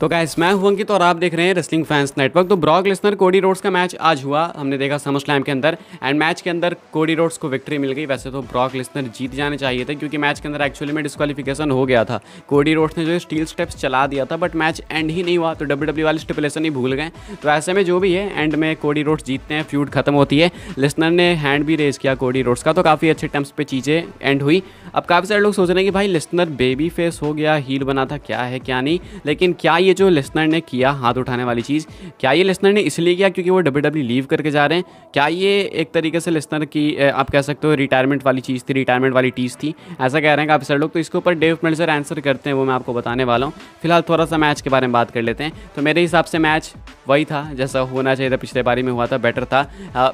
तो गाइस मैं हूं अंकित तो और आप देख रहे हैं रेसलिंग फैंस नेटवर्क तो ब्रॉक लेसनर कोडी रोड्स का मैच आज हुआ हमने देखा समर स्लैम के अंदर एंड मैच के अंदर कोडी रोड्स को विक्ट्री मिल गई वैसे तो ब्रॉक लेसनर जीत जाने चाहिए थे क्योंकि मैच के अंदर एक्चुअली में डिस्कालीफिकेशन हो गया था कोडी रोड्स ने जो स्टील स्टेप्स चला दिया था बट मैच एंड ही नहीं हुआ तो डब्ल्यू e वाले स्टिपुलेशन ही भूल गए तो ऐसे में जो भी है एंड में कोडी रोड्स जीतते हैं फ्यूड खत्म होती है लेसनर ने हैंड भी रेज किया कोडी रोड्स का तो काफ़ी अच्छे टर्म्स पर चीज़ें एंड हुई अब काफ़ी सारे लोग सोच रहे हैं कि भाई लेसनर बेबी फेस हो गया हील बना था क्या है क्या नहीं लेकिन क्या ये जो लेसनर ने किया हाथ उठाने वाली चीज़ क्या ये लेसनर ने इसलिए किया क्योंकि वो डब्ल्यू डब्ल्यू लीव करके जा रहे हैं क्या ये एक तरीके से लेसनर की आप कह सकते हो रिटायरमेंट वाली चीज़ थी रिटायरमेंट वाली टीज़ थी ऐसा कह रहे हैं काफ़ी सारे लोग तो इसके ऊपर डेव मिल्सर आंसर करते हैं वो मैं आपको बताने वाला हूँ फिलहाल थोड़ा सा मैच के बारे में बात कर लेते हैं तो मेरे हिसाब से मैच वही था जैसा होना चाहिए था पिछले बारी में हुआ था बेटर था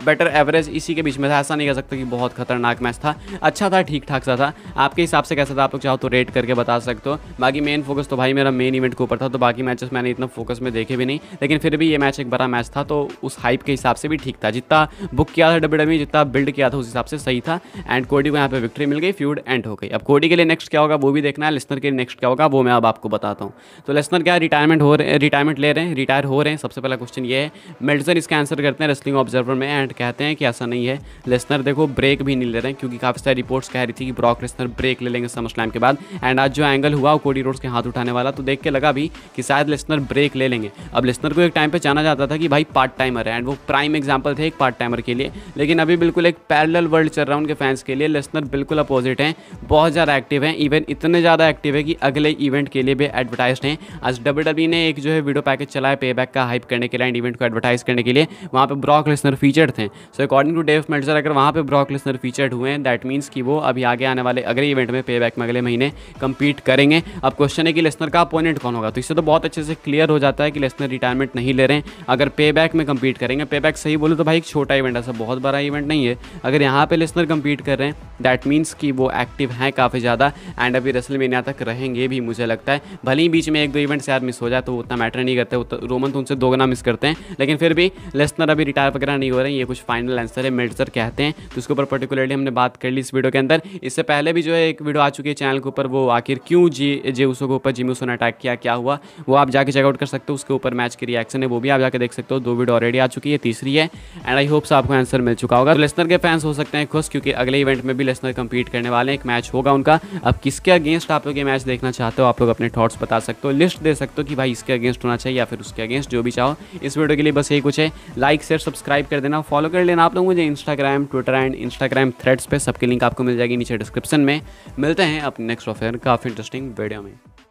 बेटर एवरेज इसी के बीच में था ऐसा नहीं कह सकता कि बहुत खतरनाक मैच था अच्छा था ठीक ठाक सा था आपके हिसाब से कैसा था आप लोग चाहो तो रेट करके बता सकते हो बाकी मेन फोकस तो भाई मेरा मेन इवेंट के ऊपर था तो बाकी मैचेस मैंने इतना फोकस में देखे भी नहीं लेकिन फिर भी ये मैच एक बड़ा मैच था तो उस हाइप के हिसाब से भी ठीक था जितना बुक किया था डब्ल्यू डब्ल्यू जितना बिल्ड किया था उस हिसाब से सही था एंड कोडी को यहाँ पर विक्ट्री मिल गई फ्यूड एंड हो गई अब कोडी के लिए नेक्स्ट क्या होगा वो भी देखना है लिस्नर के लिए नेक्स्ट क्या होगा वो मैं अब आपको बताता हूँ तो लिस्नर क्या रिटायरमेंट हो रहे रिटायरमेंट ले रहे हैं रिटायर हो रहे हैं सबसे पहला क्वेश्चन ये है मेडिसन इसका आंसर करते हैं रेस्लिंग ऑब्जर्वर में एंड कहते हैं कि ऐसा नहीं है लेसनर देखो ब्रेक भी नहीं ले रहे हैं क्योंकि काफ़ी सारी रिपोर्ट्स कह रही थी कि ब्रॉक लेसनर ब्रेक ले लेंगे समर स्लैम के बाद एंड आज जो एंगल हुआ वो कोडी रोड्स के हाथ उठाने वाला तो देख के लगा भी कि शायद लेसनर ब्रेक ले लेंगे अब लेसनर को एक टाइम पर जाना जाता था कि भाई पार्ट टाइमर है एंड वो प्राइम एग्जाम्पल थे एक पार्ट टाइमर के लिए लेकिन अभी बिल्कुल एक पैरल वर्ल्ड चल रहा है उनके फैंस के लिए लेसनर बिल्कुल अपोजिट हैं बहुत ज़्यादा एक्टिव हैं इवन इतने ज़्यादा एक्टिव है कि अगले इवेंट के लिए भी एडवर्टाइज हैं आज डब्ल्यू e ने एक जो है वीडियो पैकेज चलाया पे का हाइप करने के लिए एंड इवेंट को एडवर्टाइज करने के लिए वहाँ पर ब्रॉक लिसनर फीचर्ड थे so according to Dave Meltzer अगर वहाँ पर ब्रॉक लिसनर फीचर्ड हुए हैं दैट मीन्स कि वो अभी आगे आने वाले अगले इवेंट में पे बैक में अगले महीने कम्पीट करेंगे अब क्वेश्चन है कि लेसनर का अपोनेंट कौन होगा तो इससे तो बहुत अच्छे से क्लियर हो जाता है कि लेसनर रिटायरमेंट नहीं ले रहे हैं अगर पे बैक में कम्पीट करेंगे पे बैक सही बोले तो भाई एक छोटा इवेंट ऐसा बहुत बड़ा इवेंट नहीं है अगर यहाँ पर लेसनर कम्पीट कर रहे हैं दैट मीन्स कि वो एक्टिव हैं काफ़ी ज़्यादा एंड अभी रसल मेनिया तक रहेंगे भी मुझे लगता है भले ही बीच में एक दो इवेंट्स यार मिस हो जाए तो उतना मैटर नहीं करते तो रोमन तो उनसे दोगुना बड़ा मिस करते हैं लेकिन फिर भी लेसनर अभी रिटायर वगैरह नहीं हो रहे हैं ये कुछ फाइनल आंसर है मेडसर कहते हैं तो उसके ऊपर पर्टिकुलरली हमने बात कर ली इस वीडियो के अंदर इससे पहले भी जो है एक वीडियो आ चुकी है चैनल के ऊपर वो आखिर क्यों जी जे उसो के ऊपर जिमी ने अटैक किया क्या हुआ वो आप जाकर चेकआउट कर सकते हो उसके ऊपर मैच की रिएक्शन है वो भी आप जाकर देख सकते हो दो वीडियो ऑलरेडी आ चुकी है तीसरी है एंड आई होप्स आपको आंसर मिल चुका होगा तो लेसनर के फैंस हो सकते हैं खुश क्योंकि अगले इवेंट में भी लेसनर कंपीट करने वाले हैं एक मैच होगा उनका अब किसके अगेंस्ट आप लोग ये मैच देखना चाहते हो आप लोग अपने थॉट्स बता सकते हो लिस्ट दे सकते हो कि भाई इसके अगेंस्ट होना चाहिए या फिर उसके अगेंस्ट जो भी चाहो इस वीडियो के लिए बस यही कुछ है लाइक शेयर सब्सक्राइब कर देना फॉलो कर लेना आप लोग मुझे Instagram Twitter and Instagram Threads पर सबकी लिंक आपको मिल जाएगी नीचे डिस्क्रिप्शन में मिलते हैं अपने नेक्स्ट ऑफेयर काफ़ी इंटरेस्टिंग वीडियो में